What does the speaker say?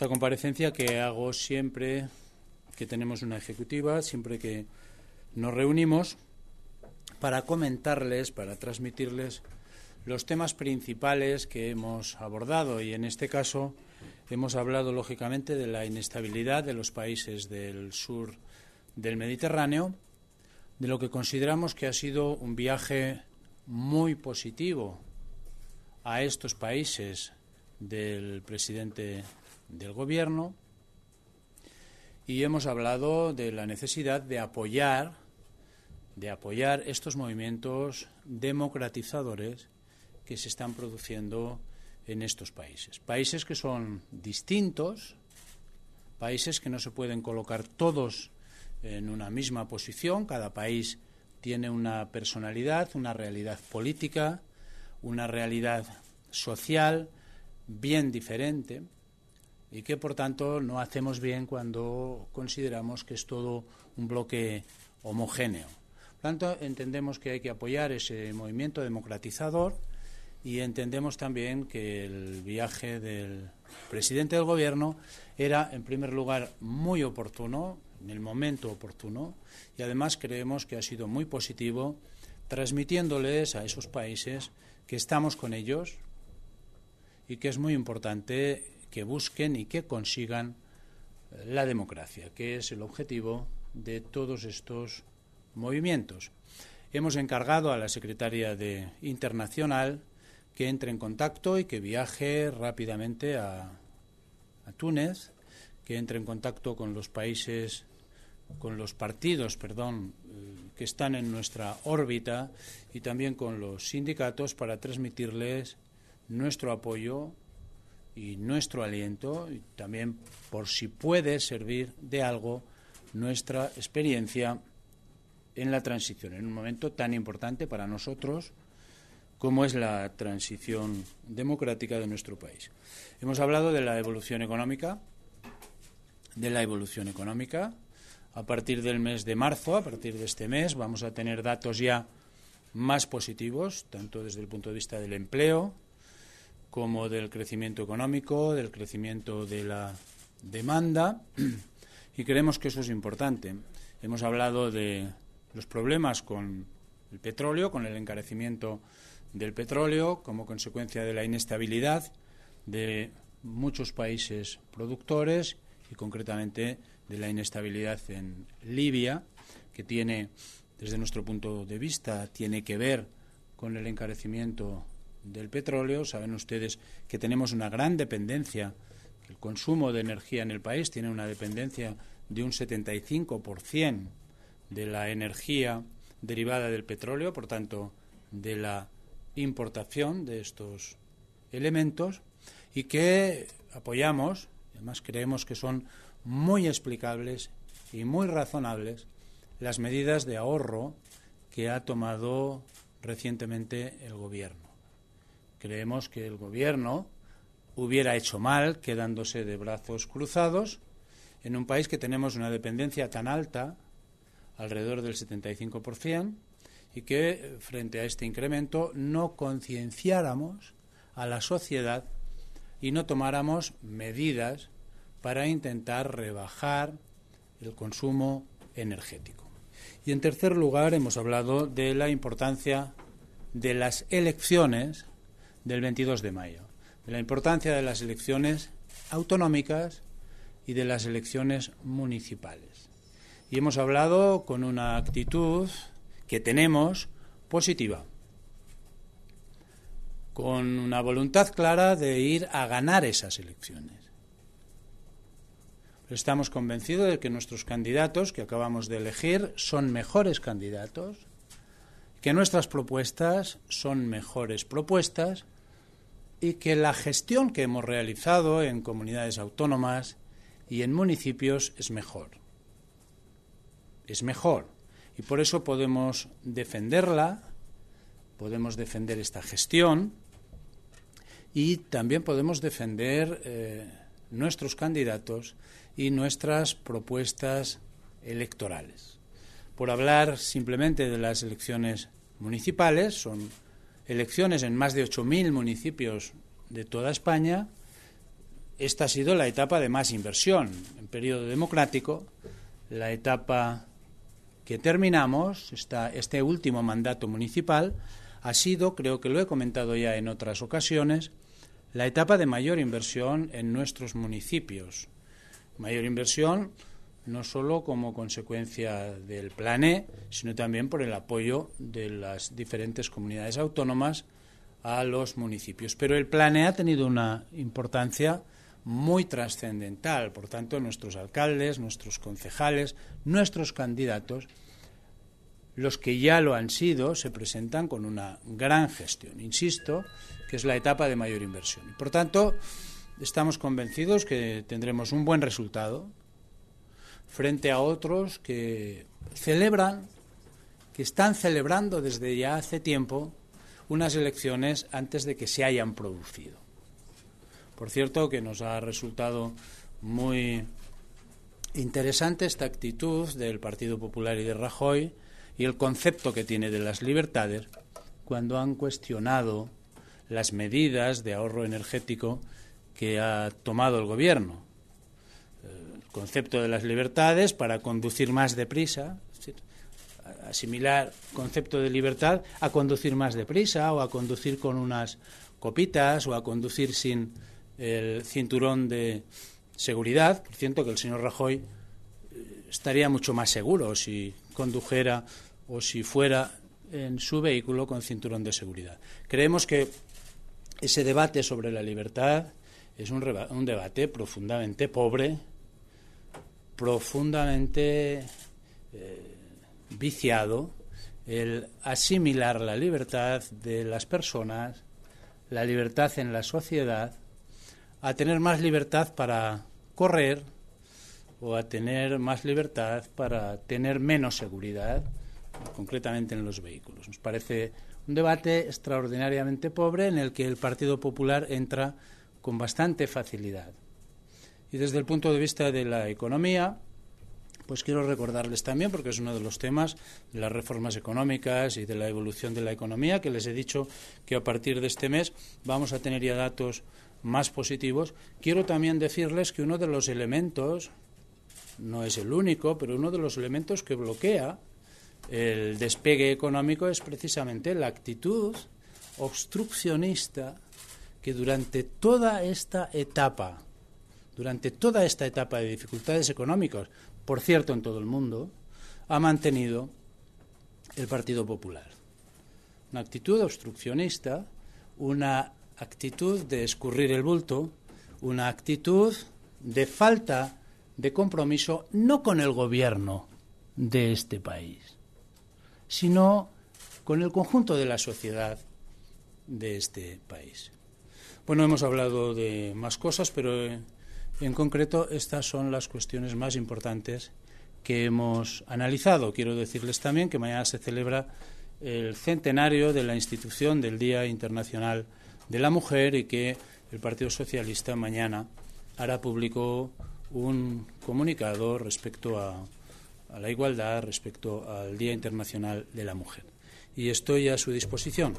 Esta comparecencia que hago siempre que tenemos una ejecutiva, siempre que nos reunimos, para comentarles, para transmitirles los temas principales que hemos abordado y en este caso hemos hablado lógicamente de la inestabilidad de los países del sur del Mediterráneo, de lo que consideramos que ha sido un viaje muy positivo a estos países del presidente del Gobierno y hemos hablado de la necesidad de apoyar, de apoyar estos movimientos democratizadores que se están produciendo en estos países. Países que son distintos, países que no se pueden colocar todos en una misma posición, cada país tiene una personalidad, una realidad política, una realidad social bien diferente y que por tanto no hacemos bien cuando consideramos que es todo un bloque homogéneo. Por tanto, entendemos que hay que apoyar ese movimiento democratizador y entendemos también que el viaje del presidente del Gobierno era, en primer lugar, muy oportuno, en el momento oportuno, y además creemos que ha sido muy positivo transmitiéndoles a esos países que estamos con ellos y que es muy importante que busquen y que consigan eh, la democracia, que es el objetivo de todos estos movimientos. Hemos encargado a la secretaria de Internacional que entre en contacto y que viaje rápidamente a, Túnez, que entre en contacto con los países, con los partidos, perdón, eh, que están en nuestra órbita y también con los sindicatos para transmitirles nuestro apoyo y nuestro aliento y también por si puede servir de algo nuestra experiencia en la transición, en un momento tan importante para nosotros como es la transición democrática de nuestro país. Hemos hablado de la evolución económica, de la evolución económica. A partir del mes de marzo, a partir de este mes, vamos a tener datos ya más positivos, tanto desde el punto de vista del empleo, como del crecimiento económico, del crecimiento de la demanda, y creemos que eso es importante. Hemos hablado de los problemas con el petróleo, con el encarecimiento del petróleo, como consecuencia de la inestabilidad de muchos países productores y concretamente de la inestabilidad en Libia, que tiene, desde nuestro punto de vista, tiene que ver con el encarecimiento del petróleo, saben ustedes que tenemos una gran dependencia, el consumo de energía en el país tiene una dependencia de un 75% de la energía derivada del petróleo, por tanto, de la importación de estos elementos y que apoyamos, además creemos que son muy explicables y muy razonables las medidas de ahorro que ha tomado recientemente el Gobierno. Creemos que el Gobierno hubiera hecho mal quedándose de brazos cruzados en un país que tenemos una dependencia tan alta, alrededor del 75%, y que eh, frente a este incremento no concienciáramos a la sociedad y no tomáramos medidas para intentar rebajar el consumo energético. Y en tercer lugar, hemos hablado de la importancia de las elecciones del 22 de mayo, de la importancia de las elecciones autonómicas y de las elecciones municipales. Y hemos hablado con una actitud que tenemos positiva, con una voluntad clara de ir a ganar esas elecciones. Estamos convencidos de que nuestros candidatos que acabamos de elegir son mejores candidatos que nuestras propuestas son mejores propuestas y que la gestión que hemos realizado en comunidades autónomas y en municipios es mejor. Es mejor. Y por eso podemos defenderla, podemos defender esta gestión y también podemos defender eh, nuestros candidatos y nuestras propuestas electorales por hablar simplemente de las elecciones municipales, son elecciones en más de 8.000 municipios de toda España. Esta ha sido la etapa de más inversión en periodo democrático, la etapa que terminamos, este último mandato municipal, ha sido, creo que lo he comentado ya en otras ocasiones, la etapa de mayor inversión en nuestros municipios. Mayor inversión no solo como consecuencia del Plan E, sino también por el apoyo de las diferentes comunidades autónomas a los municipios. Pero el Plan E ha tenido una importancia muy trascendental, por tanto nuestros alcaldes, nuestros concejales, nuestros candidatos, los que ya lo han sido, se presentan con una gran gestión, insisto, que es la etapa de mayor inversión. Por tanto, estamos convencidos que tendremos un buen resultado, frente a otros que celebran, que están celebrando desde ya hace tiempo unas elecciones antes de que se hayan producido. Por cierto, que nos ha resultado muy interesante esta actitud del Partido Popular y de Rajoy y el concepto que tiene de las libertades cuando han cuestionado las medidas de ahorro energético que ha tomado el Gobierno concepto de las libertades para conducir más deprisa, asimilar concepto de libertad a conducir más deprisa o a conducir con unas copitas o a conducir sin el cinturón de seguridad. Por que el señor Rajoy eh, estaría mucho más seguro si condujera o si fuera en su vehículo con cinturón de seguridad. Creemos que ese debate sobre la libertad es un debate profundamente pobre, profundamente eh, viciado el asimilar la libertad de las personas, la libertad en la sociedad, a tener más libertad para correr o a tener más libertad para tener menos seguridad, concretamente en los vehículos. Nos parece un debate extraordinariamente pobre en el que el Partido Popular entra con bastante facilidad. Y desde el punto de vista de la economía, pues quiero recordarles también, porque es uno de los temas de las reformas económicas y de la evolución de la economía, que les he dicho que a partir de este mes vamos a tener ya datos más positivos. Quiero también decirles que uno de los elementos, no es el único, pero uno de los elementos que bloquea el despegue económico es precisamente la actitud obstruccionista que durante toda esta etapa durante toda esta etapa de dificultades económicas, por cierto, en todo el mundo, ha mantenido el Partido Popular. Una actitud obstruccionista, una actitud de escurrir el bulto, una actitud de falta de compromiso no con el gobierno de este país, sino con el conjunto de la sociedad de este país. Bueno, hemos hablado de más cosas, pero eh, en concreto, estas son las cuestiones más importantes que hemos analizado. Quiero decirles también que mañana se celebra el centenario de la institución del Día Internacional de la Mujer y que el Partido Socialista mañana hará público un comunicado respecto a, a la igualdad, respecto al Día Internacional de la Mujer. Y estoy a su disposición.